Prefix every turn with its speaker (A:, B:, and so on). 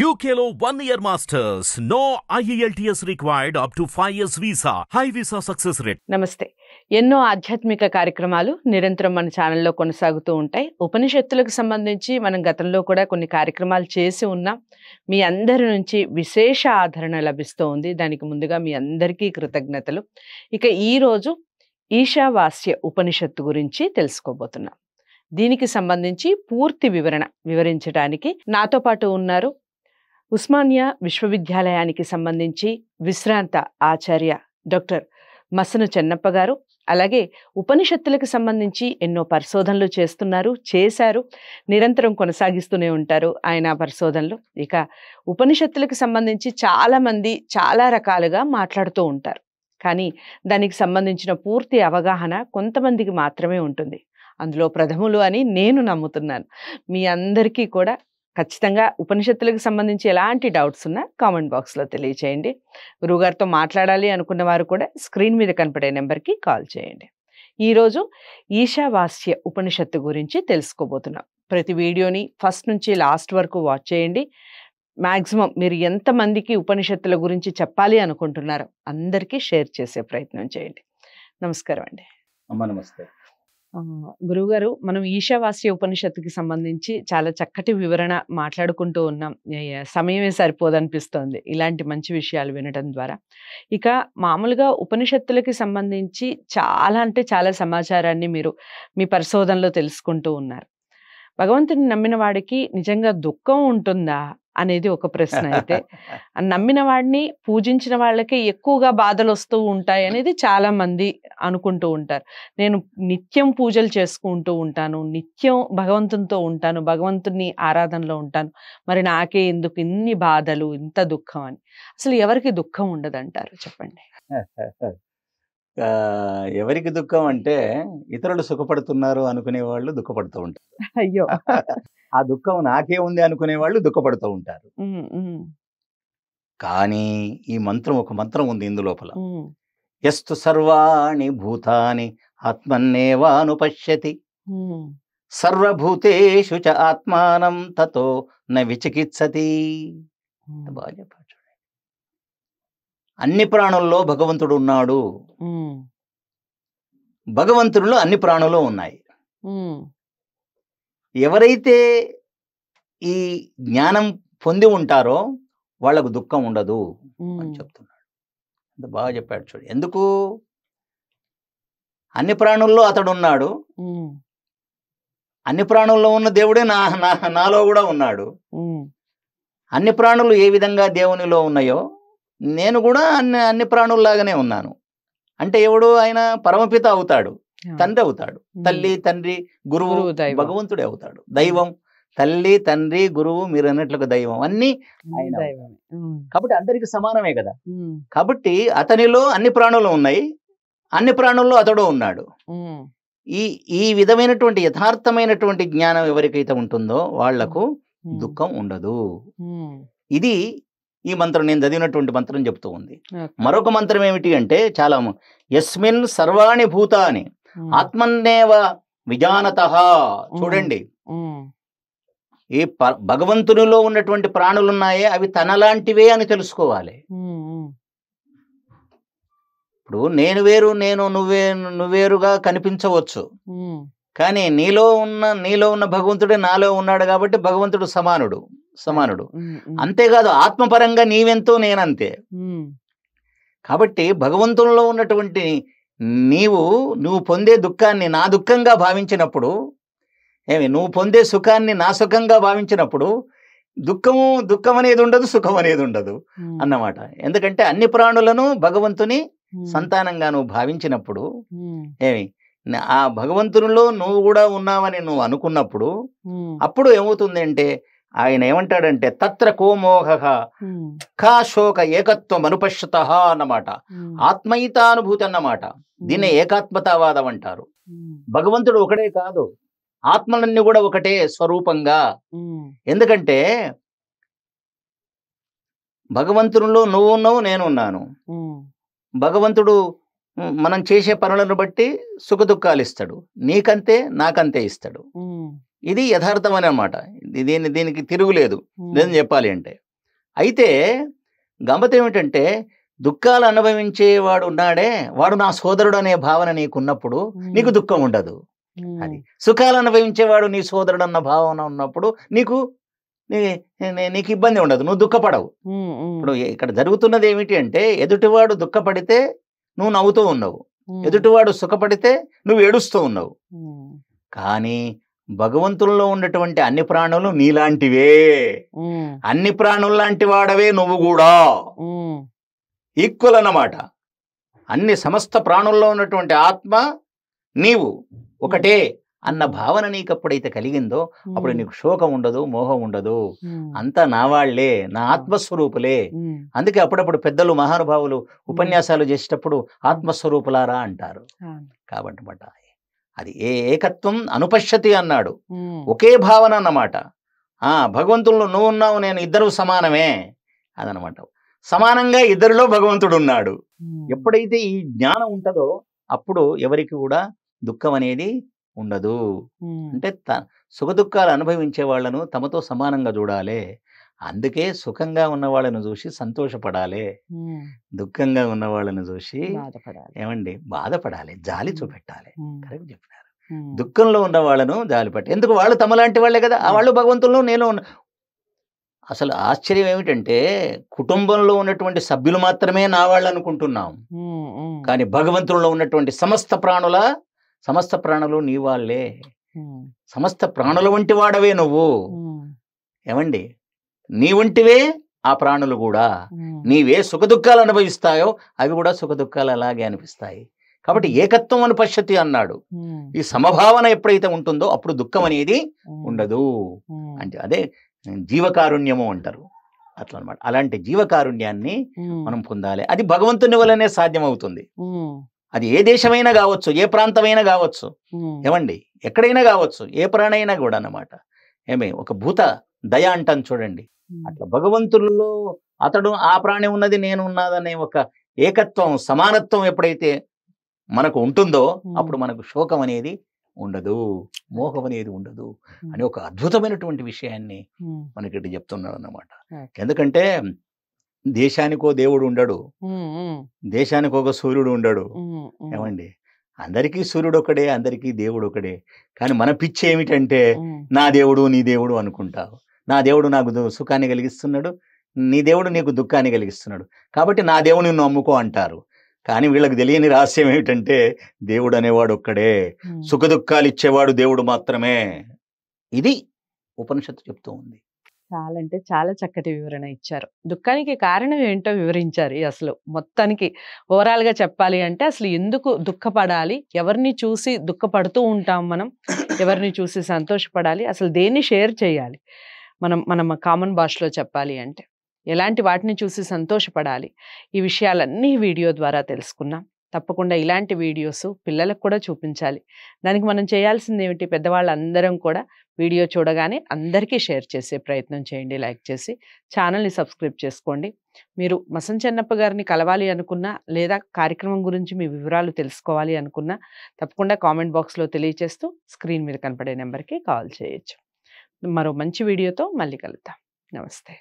A: యూకేలో one year masters no IELTS required up to five years visa high visa success rate
B: నమస్తే ఎన్నో ఆధ్యాత్మిక కార్యక్రమాలు నిరంతరం మన ఛానల్లో కొనసాగుతూ ఉంటాయి ఉపనిషత్తులకు సంబంధించి మనం గతంలో కూడా కొన్ని కార్యక్రమాలు చేసి ఉన్నాం మీ అందరి నుంచి విశేష ఆదరణ లభిస్తూ ఉంది దానికి ముందుగా మీ అందరికీ కృతజ్ఞతలు ఇక ఈరోజు ఈశావాస్య ఉపనిషత్తు గురించి తెలుసుకోబోతున్నాం దీనికి సంబంధించి పూర్తి వివరణ వివరించడానికి నాతో పాటు ఉన్నారు ఉస్మానియా విశ్వవిద్యాలయానికి సంబంధించి విశ్రాంత ఆచార్య డాక్టర్ మసను చెన్నప్ప గారు అలాగే ఉపనిషత్తులకు సంబంధించి ఎన్నో పరిశోధనలు చేస్తున్నారు చేశారు నిరంతరం కొనసాగిస్తూనే ఉంటారు ఆయన పరిశోధనలు ఇక ఉపనిషత్తులకు సంబంధించి చాలామంది చాలా రకాలుగా మాట్లాడుతూ ఉంటారు కానీ దానికి సంబంధించిన పూర్తి అవగాహన కొంతమందికి మాత్రమే ఉంటుంది అందులో ప్రథములు అని నేను నమ్ముతున్నాను మీ అందరికీ కూడా ఖచ్చితంగా ఉపనిషత్తులకు సంబంధించి ఎలాంటి డౌట్స్ ఉన్నా కామెంట్ బాక్స్లో తెలియచేయండి గురువుగారితో మాట్లాడాలి అనుకున్న వారు కూడా స్క్రీన్ మీద కనపడే నెంబర్కి కాల్ చేయండి ఈరోజు ఈశావాస్య ఉపనిషత్తు గురించి తెలుసుకోబోతున్నాం ప్రతి వీడియోని ఫస్ట్ నుంచి లాస్ట్ వరకు వాచ్ చేయండి మ్యాక్సిమం మీరు ఎంతమందికి ఉపనిషత్తుల గురించి చెప్పాలి అనుకుంటున్నారో అందరికీ షేర్ చేసే ప్రయత్నం చేయండి నమస్కారం అండి అమ్మ నమస్తే గురువుగారు మనం ఈశావాస్య ఉపనిషత్తుకి సంబంధించి చాలా చక్కటి వివరణ మాట్లాడుకుంటూ ఉన్నాం సమయమే సరిపోదనిపిస్తోంది ఇలాంటి మంచి విషయాలు వినడం ద్వారా ఇక మామూలుగా ఉపనిషత్తులకి సంబంధించి చాలా అంటే చాలా సమాచారాన్ని మీరు మీ పరిశోధనలో తెలుసుకుంటూ ఉన్నారు భగవంతుని నమ్మిన వాడికి నిజంగా దుఃఖం ఉంటుందా అనేది ఒక ప్రశ్న అయితే నమ్మిన వాడిని పూజించిన వాళ్ళకి ఎక్కువగా బాధలు వస్తూ ఉంటాయి అనేది చాలా మంది అనుకుంటూ ఉంటారు నేను నిత్యం పూజలు చేసుకుంటూ ఉంటాను నిత్యం భగవంతునితో ఉంటాను భగవంతుని ఆరాధనలో ఉంటాను మరి నాకే ఎందుకు ఇన్ని బాధలు ఇంత దుఃఖం అని అసలు ఎవరికి దుఃఖం అంటారు చెప్పండి
A: ఎవరికి దుఃఖం అంటే ఇతరులు సుఖపడుతున్నారు అనుకునే వాళ్ళు దుఃఖపడుతూ ఉంటారు అయ్యో ఆ దుఃఖం నాకే ఉంది అనుకునే వాళ్ళు దుఃఖపడుతూ ఉంటారు కానీ ఈ మంత్రం ఒక మంత్రం ఉంది ఇందులోపల ఎస్తు సర్వాణి భూతాని ఆత్మన్నేవాను పశ్యతి సర్వభూతేషు చ ఆత్మానం తతో న విచికిత్సతి బాగా అన్ని ప్రాణుల్లో భగవంతుడు ఉన్నాడు భగవంతుడిలో అన్ని ప్రాణులు ఉన్నాయి ఎవరైతే ఈ జ్ఞానం పొంది ఉంటారో వాళ్ళకు దుఃఖం ఉండదు అని చెప్తున్నాడు అంత బాగా చెప్పాడు చూడు ఎందుకు అన్ని ప్రాణుల్లో అతడు ఉన్నాడు అన్ని ప్రాణుల్లో ఉన్న దేవుడే నా నాలో కూడా ఉన్నాడు అన్ని ప్రాణులు ఏ విధంగా దేవునిలో ఉన్నాయో నేను కూడా అన్ని అన్ని ప్రాణుల్లాగానే ఉన్నాను అంటే ఎవడు ఆయన పరమపిత అవుతాడు తండ్రి అవుతాడు తల్లి తండ్రి గురువు భగవంతుడే అవుతాడు దైవం తల్లి తండ్రి గురువు మీరు అన్నట్లు దైవం అన్ని కాబట్టి అందరికి సమానమే కదా కాబట్టి అతనిలో అన్ని ప్రాణులు ఉన్నాయి అన్ని ప్రాణుల్లో అతడు ఉన్నాడు ఈ ఈ విధమైనటువంటి యథార్థమైనటువంటి జ్ఞానం ఎవరికైతే ఉంటుందో వాళ్లకు దుఃఖం ఉండదు ఇది ఈ మంత్రం నేను చదివినటువంటి మంత్రం చెప్తూ ఉంది మరొక మంత్రం ఏమిటి అంటే చాలా ఎస్మిన్ సర్వాణి భూతాని ఆత్మన్నేవ విజానత చూడండి ఈ భగవంతునిలో ఉన్నటువంటి ప్రాణులు ఉన్నాయే అవి తనలాంటివే అని తెలుసుకోవాలి ఇప్పుడు నేను వేరు నేను నువ్వే నువ్వేరుగా కనిపించవచ్చు కానీ నీలో ఉన్న నీలో ఉన్న భగవంతుడే నాలో ఉన్నాడు కాబట్టి భగవంతుడు సమానుడు సమానుడు అంతేకాదు ఆత్మపరంగా నీవెంతో నేనంతే కాబట్టి భగవంతునిలో ఉన్నటువంటి నీవు నువ్వు పొందే దుఃఖాన్ని నా దుఃఖంగా భావించినప్పుడు ఏమి నువ్వు పొందే సుఖాన్ని నా సుఖంగా భావించినప్పుడు దుఃఖము దుఃఖం అనేది ఉండదు సుఖం అనేది ఉండదు అన్నమాట ఎందుకంటే అన్ని ప్రాణులను భగవంతుని సంతానంగా నువ్వు భావించినప్పుడు ఏమి ఆ భగవంతునిలో నువ్వు కూడా ఉన్నావని నువ్వు అనుకున్నప్పుడు అప్పుడు ఏమవుతుంది అంటే ఆయన ఏమంటాడంటే తత్ర కోమోహ కా శోక ఏకత్వం అనుపశ్యత అన్నమాట ఆత్మయితానుభూతి అన్నమాట దీన్ని ఏకాత్మతావాదం అంటారు భగవంతుడు ఒకటే కాదు ఆత్మలన్నీ కూడా ఒకటే స్వరూపంగా ఎందుకంటే భగవంతుడిలో నువ్వు ఉన్నావు నేను ఉన్నాను భగవంతుడు మనం చేసే పనులను బట్టి సుఖదుఖాలు ఇస్తాడు నీకంతే నాకంతే ఇస్తాడు ఇది యథార్థమని అనమాట దీని దీనికి తిరుగులేదు నేను చెప్పాలి అంటే అయితే గమ్మత ఏమిటంటే దుఃఖాలు అనుభవించేవాడు ఉన్నాడే వాడు నా సోదరుడు అనే భావన నీకున్నప్పుడు నీకు దుఃఖం ఉండదు అది సుఖాలు అనుభవించేవాడు నీ సోదరుడు అన్న భావన ఉన్నప్పుడు నీకు నీకు ఇబ్బంది ఉండదు నువ్వు దుఃఖపడవు ఇప్పుడు ఇక్కడ జరుగుతున్నది ఏమిటి అంటే ఎదుటివాడు దుఃఖపడితే నువ్వు నవ్వుతూ ఉన్నావు ఎదుటివాడు సుఖపడితే నువ్వు ఏడుస్తూ ఉన్నావు కానీ భగవంతుల్లో ఉన్నటువంటి అన్ని ప్రాణులు నీలాంటివే అన్ని ప్రాణుల లాంటి వాడవే నువ్వు కూడా ఈక్వల్ అన్నమాట అన్ని సమస్త ప్రాణుల్లో ఉన్నటువంటి ఆత్మ నీవు ఒకటే అన్న భావన నీకు ఎప్పుడైతే కలిగిందో అప్పుడు నీకు శోకం ఉండదు మోహం ఉండదు అంతా నా వాళ్లే నా ఆత్మస్వరూపులే అందుకే అప్పుడప్పుడు పెద్దలు మహానుభావులు ఉపన్యాసాలు చేసేటప్పుడు ఆత్మస్వరూపులారా అంటారు కాబట్టి అది ఏ ఏకత్వం అనుపశ్యతి అన్నాడు ఒకే భావన అన్నమాట ఆ భగవంతుల్లో నువ్వు ఉన్నావు నేను ఇద్దరు సమానమే అదనమాట సమానంగా ఇద్దరిలో భగవంతుడు ఉన్నాడు ఎప్పుడైతే ఈ జ్ఞానం ఉంటుందో అప్పుడు ఎవరికి కూడా దుఃఖం అనేది ఉండదు అంటే సుఖ దుఃఖాలు అనుభవించే వాళ్లను తమతో సమానంగా చూడాలి అందుకే సుఖంగా ఉన్న వాళ్ళను చూసి సంతోషపడాలి దుఃఖంగా ఉన్న వాళ్ళను చూసి ఏమండి బాధపడాలి జాలి చూపెట్టాలి కరెక్ట్ చెప్పినారు దుఃఖంలో ఉన్న వాళ్ళను జాలి పట్టి ఎందుకు వాళ్ళు తమలాంటి వాళ్ళే కదా వాళ్ళు భగవంతుల్లో నేను అసలు ఆశ్చర్యం ఏమిటంటే కుటుంబంలో ఉన్నటువంటి సభ్యులు మాత్రమే నా వాళ్ళు అనుకుంటున్నాం కానీ భగవంతుల్లో ఉన్నటువంటి సమస్త ప్రాణుల సమస్త ప్రాణులు నీ వాళ్ళే సమస్త ప్రాణుల వంటి వాడవే నువ్వు ఏమండి నీవుంటివే ఆ ప్రాణులు కూడా నీవే సుఖదుఖాలు అనుభవిస్తాయో అవి కూడా సుఖదుఖాలు అలాగే అనిపిస్తాయి కాబట్టి ఏకత్వం అని పశ్యతి అన్నాడు ఈ సమభావన ఎప్పుడైతే ఉంటుందో అప్పుడు దుఃఖం అనేది ఉండదు అంటే అదే జీవకారుణ్యము అంటారు అట్లా అనమాట అలాంటి జీవకారుణ్యాన్ని మనం పొందాలి అది భగవంతుని వల్లనే సాధ్యమవుతుంది అది ఏ దేశమైనా కావచ్చు ఏ ప్రాంతమైనా కావచ్చు ఏమండి ఎక్కడైనా కావచ్చు ఏ ప్రాణైనా కూడా అన్నమాట ఏమే ఒక భూత దయ అంటాను చూడండి అట్లా భగవంతుల్లో అతడు ఆ ప్రాణి ఉన్నది నేను ఉన్నదనే ఒక ఏకత్వం సమానత్వం ఎప్పుడైతే మనకు ఉంటుందో అప్పుడు మనకు శోకం అనేది ఉండదు మోహం అనేది ఉండదు అని ఒక అద్భుతమైనటువంటి విషయాన్ని మనకి చెప్తున్నాడు అన్నమాట ఎందుకంటే దేశానికో దేవుడు ఉండడు దేశానికి ఒక సూర్యుడు ఉండడు ఏమండి అందరికీ సూర్యుడు ఒకడే అందరికీ దేవుడు ఒకడే కానీ మన పిచ్చి ఏమిటంటే నా దేవుడు నీ దేవుడు అనుకుంటావు నా దేవుడు నాకు సుఖాన్ని కలిగిస్తున్నాడు నీ దేవుడు నీకు దుఃఖాన్ని కలిగిస్తున్నాడు కాబట్టి నా దేవుని నమ్ముకో అంటారు కానీ వీళ్ళకి తెలియని రహస్యం ఏమిటంటే దేవుడు అనేవాడు ఒక్కడే సుఖ దుఃఖాలు ఇచ్చేవాడు దేవుడు మాత్రమే ఇది ఉపనిషత్తు చెప్తూ ఉంది
B: చాలా అంటే చాలా చక్కటి వివరణ ఇచ్చారు దుఃఖానికి కారణం ఏంటో వివరించారు అసలు మొత్తానికి ఓవరాల్గా చెప్పాలి అంటే అసలు ఎందుకు దుఃఖపడాలి ఎవరిని చూసి దుఃఖపడుతూ ఉంటాం మనం ఎవరిని చూసి సంతోషపడాలి అసలు దేన్ని షేర్ చేయాలి మనం మనం కామన్ భాషలో చెప్పాలి అంటే ఎలాంటి వాటిని చూసి సంతోషపడాలి ఈ విషయాలన్నీ వీడియో ద్వారా తెలుసుకున్నాం తప్పకుండా ఇలాంటి వీడియోస్ పిల్లలకు కూడా చూపించాలి దానికి మనం చేయాల్సింది ఏమిటి పెద్దవాళ్ళందరం కూడా వీడియో చూడగానే అందరికీ షేర్ చేసే ప్రయత్నం చేయండి లైక్ చేసి ఛానల్ని సబ్స్క్రైబ్ చేసుకోండి మీరు చెన్నప్ప గారిని కలవాలి అనుకున్నా లేదా కార్యక్రమం గురించి మీ వివరాలు తెలుసుకోవాలి అనుకున్నా తప్పకుండా కామెంట్ బాక్స్లో తెలియజేస్తూ స్క్రీన్ మీద కనపడే నెంబర్కి కాల్ చేయొచ్చు మరో మంచి వీడియోతో మళ్ళీ కలుద్దాం నమస్తే